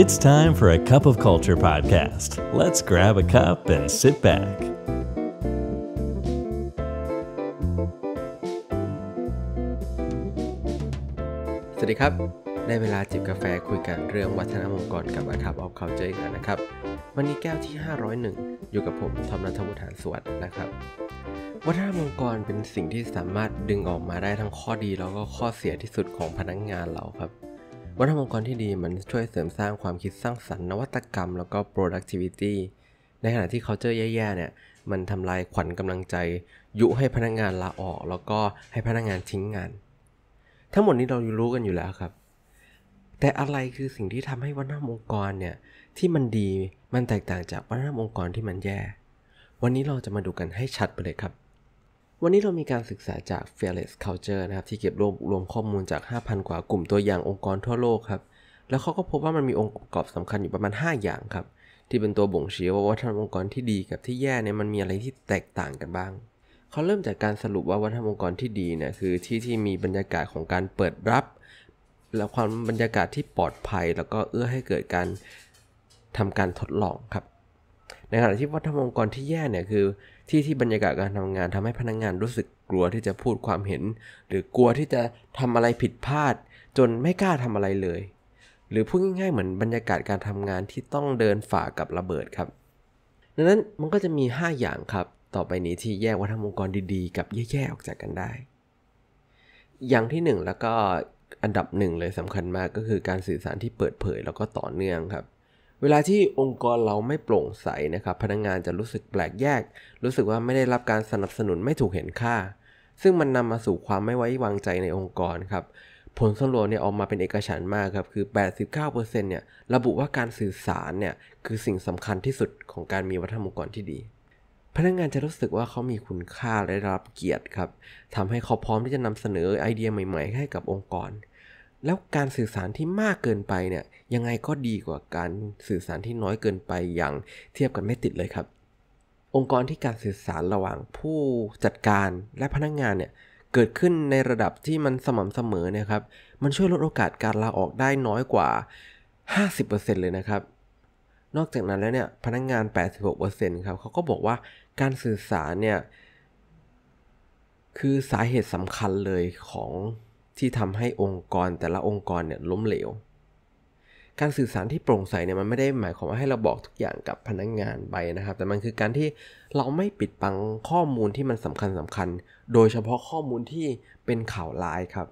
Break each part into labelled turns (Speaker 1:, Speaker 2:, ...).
Speaker 1: It's time for a Cup of Culture podcast. Let's grab a cup and sit back. สวัสดีครับได้เวลาจิบกาแฟคุยกันเรื่องวัฒนธรรมองค์กรกับอาคาบออฟเคาน์เจกร์กันะครับ วันนี้แก้วที่ 501 อยู่กับผมทอมนันทวุฒิานสวัสดนะครับ วัฒนธรรมองค์กรเป็นสิ่งที่สามารถดึงออกมาได้ทั้งข้อดีแล้วก็ข้อเสียที่สุดของพนักงงานเราครับวัฒนธรรมองค์กรที่ดีมันช่วยเสริมสร้างความคิดสร้างสรรค์ นวัตกรรม แล้วก็ productivity ในขณะที่ culture แย่ๆ เนี่ย มันทำลายขวัญกำลังใจ ยุให้พนักงงานลาออก แล้วก็ให้พนักงงานทิ้งงาน ทั้งหมดนี้เรารู้กันอยู่แล้วครับ แต่อะไรคือสิ่งที่ทำให้วัฒนธรรมองค์กรเนี่ย ที่มันดีมันแตกต่างจากวัฒนธรรมองค์กรที่มันแย่ วันนี้เราจะมาดูกันให้ชัดไปเลยครับวันนี้เรามีการศึกษาจาก Fearless Culture นะครับ ที่เก็บรวบรวมข้อมูลจาก 5,000 กว่ากลุ่มตัวอย่างองค์กรทั่วโลกครับแล้วเขาก็พบว่ามันมีองค์ประกอบสำคัญอยู่ประมาณ 5 อย่างครับ ที่เป็นตัวบ่งชี้ว่าวัฒนธรรมองค์กรที่ดีกับที่แย่เนี่ยมันมีอะไรที่แตกต่างกันบ้างเขาเริ่มจากการสรุปว่าวัฒนธรรมองค์กรที่ดีเนี่ยคือ ที่ที่มีบรรยากาศของการเปิดรับ และความบรรยากาศที่ปลอดภัยแล้วก็เอื้อให้เกิดการทำการทดลองครับในขณะที่วัฒนธรรมองค์กรที่แย่เนี่ยคือ ที่ที่บรรยากาศการทำงาน ทำให้พนักงงานรู้สึกกลัวที่จะพูดความเห็น หรือกลัวที่จะทำอะไรผิดพลาด จนไม่กล้าทำอะไรเลย หรือพูดง่ายๆเหมือนบรรยากาศการทำงานที่ต้องเดินฝ่ากับระเบิดครับ ดังนั้นมันก็จะมี 5 อย่างครับ ต่อไปนี้ที่แยกวัฒนธรรมองค์กรดีๆ กับแย่ๆออกจากกันได้ อย่างที่ 1 แล้วก็อันดับหนึ่งเลยสำคัญมากก็คือการสื่อสารที่เปิดเผยแล้วก็ต่อเนื่องครับเวลาที่องค์กรเราไม่โปร่งใสนะครับ พนักงงานจะรู้สึกแปลกแยก รู้สึกว่าไม่ได้รับการสนับสนุนไม่ถูกเห็นค่า ซึ่งมันนำมาสู่ความไม่ไว้วางใจในองค์กรครับ ผลสำรวจเนี่ยออกมาเป็นเอกฉันมากครับ คือ 89%เนี่ย ระบุว่าการสื่อสารเนี่ยคือสิ่งสำคัญที่สุดของการมีวัฒนธรรมองค์กรที่ดี พนักงงานจะรู้สึกว่าเขามีคุณค่าและรับเกียรติครับทำให้เขาพร้อมที่จะนำเสนอไอเดียใหม่ๆ ให้กับองค์กรแล้วการสื่อสารที่มากเกินไปเนี่ยยังไงก็ดีกว่าการสื่อสารที่น้อยเกินไปอย่างเทียบกันไม่ติดเลยครับ องค์กรที่การสื่อสารระหว่างผู้จัดการและพนักงงานเนี่ยเกิดขึ้นในระดับที่มันสม่ำเสมอนะครับมันช่วยลดโอกาสการลาออกได้น้อยกว่า 50%เลยนะครับ นอกจากนั้นแล้วเนี่ยพนักงงาน86%ครับเขาก็บอกว่าการสื่อสารเนี่ยคือสาเหตุสำคัญเลยของที่ทำให้องค์กรแต่ละองค์กรเนี่ยล้มเหลว การสื่อสารที่โปร่งใสเนี่ยมันไม่ได้หมายความว่าให้เราบอกทุกอย่างกับพนักงงานไปนะครับ แต่มันคือการที่เราไม่ปิดบังข้อมูลที่มันสำคัญสำคัญ โดยเฉพาะข้อมูลที่เป็นข่าวร้ายครับ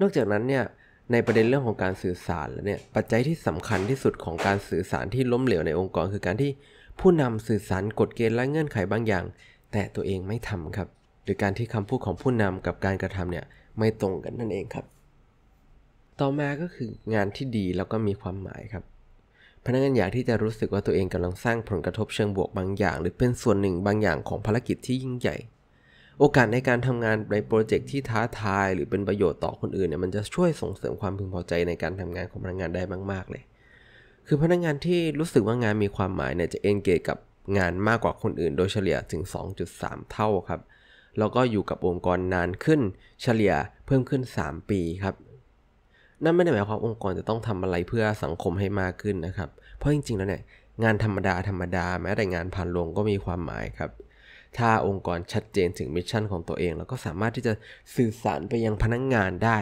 Speaker 1: นอกจากนั้นเนี่ยในประเด็นเรื่องของการสื่อสารแล้วเนี่ย ปัจจัยที่สำคัญที่สุดของการสื่อสารที่ล้มเหลวในองค์กร คือการที่ผู้นำสื่อสารกฎเกณฑ์และเงื่อนไขบางอย่าง แต่ตัวเองไม่ทำครับ หรือการที่คำพูดของผู้นำกับการกระทำเนี่ยไม่ตรงกันนั่นเองครับ ต่อมาก็คืองานที่ดีแล้วก็มีความหมายครับ พนักงานอยากที่จะรู้สึกว่าตัวเองกำลังสร้างผลกระทบเชิงบวกบางอย่าง หรือเป็นส่วนหนึ่งบางอย่างของภารกิจที่ยิ่งใหญ่ โอกาสในการทำงานในโปรเจกต์ที่ท้าทายหรือเป็นประโยชน์ต่อคนอื่นเนี่ยมันจะช่วยส่งเสริมความพึงพอใจในการทำงานของพนักงานได้มากๆ เลย คือพนักงานที่รู้สึกว่างานมีความหมายเนี่ยจะเอนเกตกับงานมากกว่าคนอื่น โดยเฉลี่ยถึง 2.3 เท่าครับแล้วก็อยู่กับองค์กรนานขึ้น เฉลี่ยเพิ่มขึ้น 3 ปีครับ นั่นไม่ได้หมายความองค์กรจะต้องทำอะไรเพื่อสังคมให้มากขึ้นนะครับ เพราะจริง ๆ แล้วเนี่ยงานธรรมดา ธรรมดาแม้แต่งานผ่านลงก็มีความหมายครับ ถ้าองค์กรชัดเจนถึงมิชชั่นของตัวเองแล้วก็สามารถที่จะสื่อสารไปยังพนักงงานได้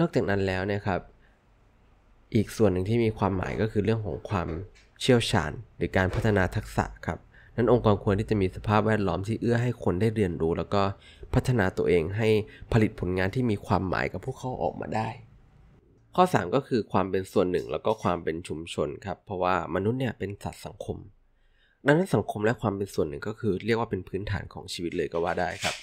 Speaker 1: นอกจากนั้นแล้วเนี่ยครับอีกส่วนหนึ่งที่มีความหมายก็คือเรื่องของความเชี่ยวชาญหรือการพัฒนาทักษะครับนั้นองค์กรควรที่จะมีสภาพแวดล้อมที่ เอื้อให้คนได้เรียนรู้ แล้วก็พัฒนาตัวเองให้ผลิตผลงานที่มีความหมายกับพวกเขาออกมาได้ ข้อ 3 ก็คือความเป็นส่วนหนึ่งแล้วก็ความเป็นชุมชนครับ เพราะว่ามนุษย์เนี่ยเป็นสัตว์สังคม ดังนั้นสังคมและความเป็นส่วนหนึ่งก็คือ เรียกว่าเป็นพื้นฐานของชีวิตเลยก็ว่าได้ครับ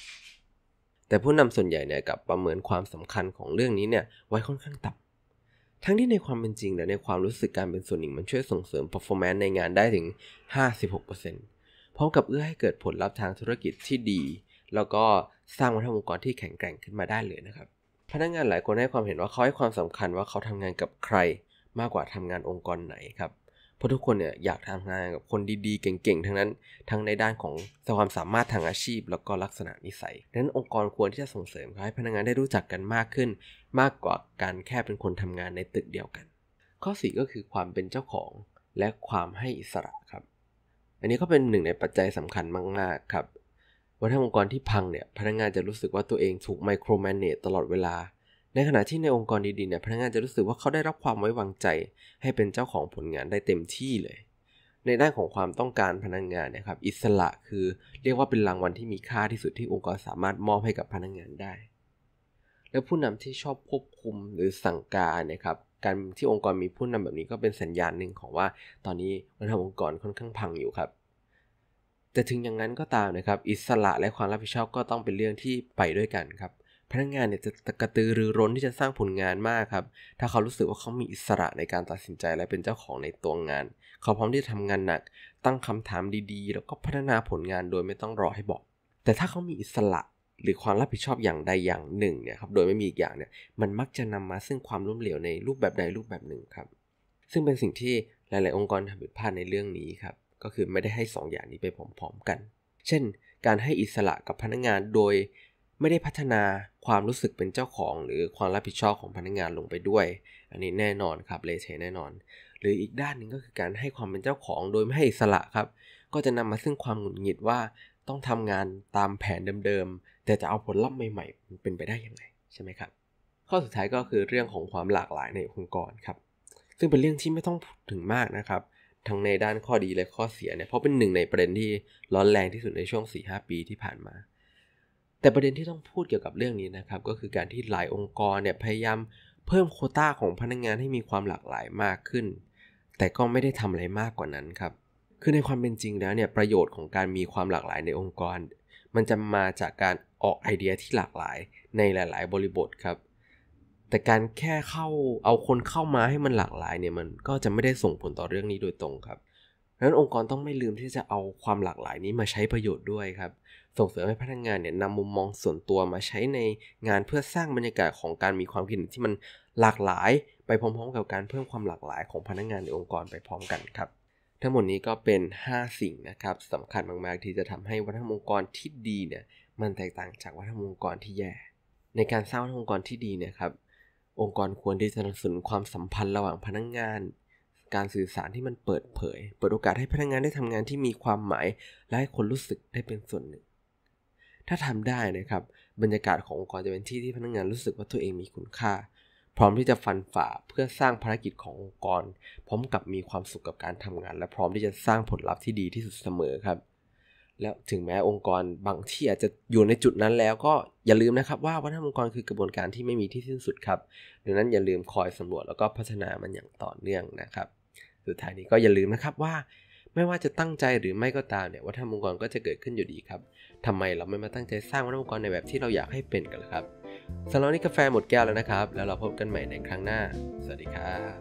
Speaker 1: แต่ผู้นำส่วนใหญ่เนี่ยกับประเมินความสำคัญของเรื่องนี้เนี่ยไว้ค่อนข้างต่ำทั้งที่ในความเป็นจริงและในความรู้สึกการเป็นส่วนหนึ่งมันช่วยส่งเสริม performance ในงานได้ถึง 56%พร้อมกับเอื้อให้เกิดผลลัพธ์ทางธุรกิจที่ดี แล้วก็สร้างวัฒนธรรมองค์กรที่แข็งแกร่งขึ้นมาได้เลยนะครับพนักงงานหลายคนให้ความเห็นว่าเขาให้ความสำคัญว่าเขาทำงานกับใคร มากกว่าทำงานองค์กรไหนครับเพราะทุกคนเนี่ยอยากทำงานกับคนดีๆ เก่งๆทั้งนั้นทั้งในด้านของความสามารถทางอาชีพ แล้วก็ลักษณะนิสัยดังนั้นองค์กรควรที่จะส่งเสริมให้พนักงานได้รู้จักกันมากขึ้น มากกว่าการแค่เป็นคนทำงานในตึกเดียวกัน ข้อ4ก็คือความเป็นเจ้าของและความให้อิสระครับอันนี้ก็เป็นหนึ่งในปัจจัยสำคัญมากๆ ครับว่าถ้าองค์กรที่พังเนี่ย พนักงานจะรู้สึกว่าตัวเองถูกไมโครแมเนจตลอดเวลา ในขณะที่ในองค์กรดีๆ เนี่ย พนักงานจะรู้สึกว่าเขาได้รับความไว้วางใจ ให้เป็นเจ้าของผลงานได้เต็มที่เลย ในด้านของความต้องการพนักงานนะครับ อิสระคือ เรียกว่าเป็นรางวัลที่มีค่าที่สุดที่องค์กรสามารถมอบให้กับพนักงานได้ และผู้นำที่ชอบควบคุมหรือสั่งการนะครับการที่องค์กรมีผู้นำแบบนี้ก็เป็นสัญญาณหนึ่งของว่าตอนนี้วัฒนธรรมองค์กรค่อนข้างพังอยู่ครับ แต่ถึงอย่างนั้นก็ตามนะครับ อิสระและความรับผิดชอบก็ต้องเป็นเรื่องที่ไปด้วยกันครับพนักงานเนี่ยจะกระตือรือร้นที่จะสร้างผลงานมากครับถ้าเขารู้สึกว่าเขามีอิสระในการตัดสินใจและเป็นเจ้าของในตัวงาน เขาพร้อมที่จะทำงานหนัก ตั้งคำถามดีๆ แล้วก็พัฒนาผลงานโดยไม่ต้องรอให้บอก แต่ถ้าเขามีอิสระหรือความรับผิดชอบอย่างใดอย่างหนึ่งเนี่ยครับ โดยไม่มีอีกอย่างเนี่ย มันมักจะนำมาซึ่งความล้มเหลวในรูปแบบใดรูปแบบหนึ่งครับ ซึ่งเป็นสิ่งที่หลาย ๆ องค์กรทำผิดพลาดในเรื่องนี้ครับ ก็คือไม่ได้ให้2ออย่างนี้ไปพร้อม ๆกัน เช่น การให้อิสระกับพนักงานโดย ไม่ได้พัฒนาความรู้สึกเป็นเจ้าของ หรือความรับผิดชอบของพนักงานลงไปด้วย อันนี้แน่นอนครับ เลเทแน่นอน หรืออีกด้านหนึ่งก็คือการให้ความเป็นเจ้าของ โดยไม่ให้อิสระครับ ก็จะนำมาซึ่งความหงุดหงิดว่าต้องทำงานตามแผนเดิมแต่จะเอาผลลัพธ์ใหม่ๆมันเป็นไปได้ยังไงใช่ไหมครับข้อสุดท้ายก็คือเรื่องของความหลากหลายในองค์กรครับซึ่งเป็นเรื่องที่ไม่ต้องพูดถึงมากนะครับทั้งในด้านข้อดีและข้อเสียเนี่ยเพราะเป็นหนึ่งในประเด็นที่ร้อนแรงที่สุดในช่วง4-5ปี ที่ผ่านมา แต่ประเด็นที่ต้องพูดเกี่ยวกับเรื่องนี้นะครับก็คือการที่หลายองค์กรเนี่ยพยายามเพิ่มโคต้าของพนักงงานให้มีความหลากหลายมากขึ้น แต่ก็ไม่ได้ทำอะไรมากกว่านั้นครับคือในความเป็นจริงแล้วเนี่ยประโยชน์ของการมีความหลากหลายในองค์กรมันจะมาจากการออกไอเดียที่หลากหลายในหลายๆบริบทครับ แต่การแค่เข้าเอาคนเข้ามาให้มันหลากหลายเนี่ย มันก็จะไม่ได้ส่งผลต่อเรื่องนี้โดยตรงครับดังนั้นองค์กรต้องไม่ลืมที่จะเอาความหลากหลายนี้มาใช้ประโยชน์ด้วยครับ ส่งเสริมให้พนักงงานเนี่ยนำมุมมองส่วนตัวมาใช้ในงานเพื่อสร้างบรรยากาศของการมีความคิดที่มันหลากหลาย ไปพร้อม ๆ กับการเพิ่มความหลากหลายของพนักงงานในองค์กรไปพร้อมกันครับทั้งหมดนี้ก็เป็น 5 สิ่งนะครับสำคัญมากๆที่จะทำให้วัฒนธรรมองค์กรที่ดีเนี่ยมันแตกต่างจากวัฒนธรรมองค์กรที่แย่ ในการสร้างวัฒนธรรมองค์กรที่ดีเนี่ยครับ องค์กรควรที่จะสนับสนุนความสัมพันธ์ระหว่างพนักงงาน การสื่อสารที่มันเปิดเผยเปิดโอกาสให้พนักงงานได้ทำงานที่มีความหมายและให้คนรู้สึกได้เป็นส่วนหนึ่ง ถ้าทำได้นะครับ บรรยากาศขององค์กรจะเป็นที่ที่พนักงงานรู้สึกว่าตัวเองมีคุณค่าพร้อมที่จะฟันฝ่าเพื่อสร้างภารกิจขององค์กร พร้อมกับมีความสุขกับการทำงาน และพร้อมที่จะสร้างผลลัพธ์ที่ดีที่สุดเสมอครับ แล้วถึงแม้องค์กรบางที่อาจจะอยู่ในจุดนั้นแล้วก็อย่าลืมนะครับว่าวัฒนธรรมองค์กรคือกระบวนการที่ไม่มีที่สิ้นสุดครับดังนั้นอย่าลืมคอยสำรวจแล้วก็พัฒนามันอย่างต่อเนื่องนะครับสุดท้ายนี้ก็อย่าลืมนะครับว่า ไม่ว่าจะตั้งใจหรือไม่ก็ตามเนี่ยวัฒนธรรมองค์กรก็จะเกิดขึ้นอยู่ดีครับทำไมเราไม่มาตั้งใจสร้างวัฒนธรรมองค์กรในแบบที่เราอยากให้เป็นกันล่ะครับสำหรับนี้กาแฟหมดแก้วแล้วนะครับแล้วเราพบกันใหม่ในครั้งหน้าสวัสดีครับ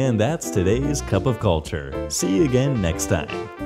Speaker 1: And that's today's Cup of Culture. See you again next time.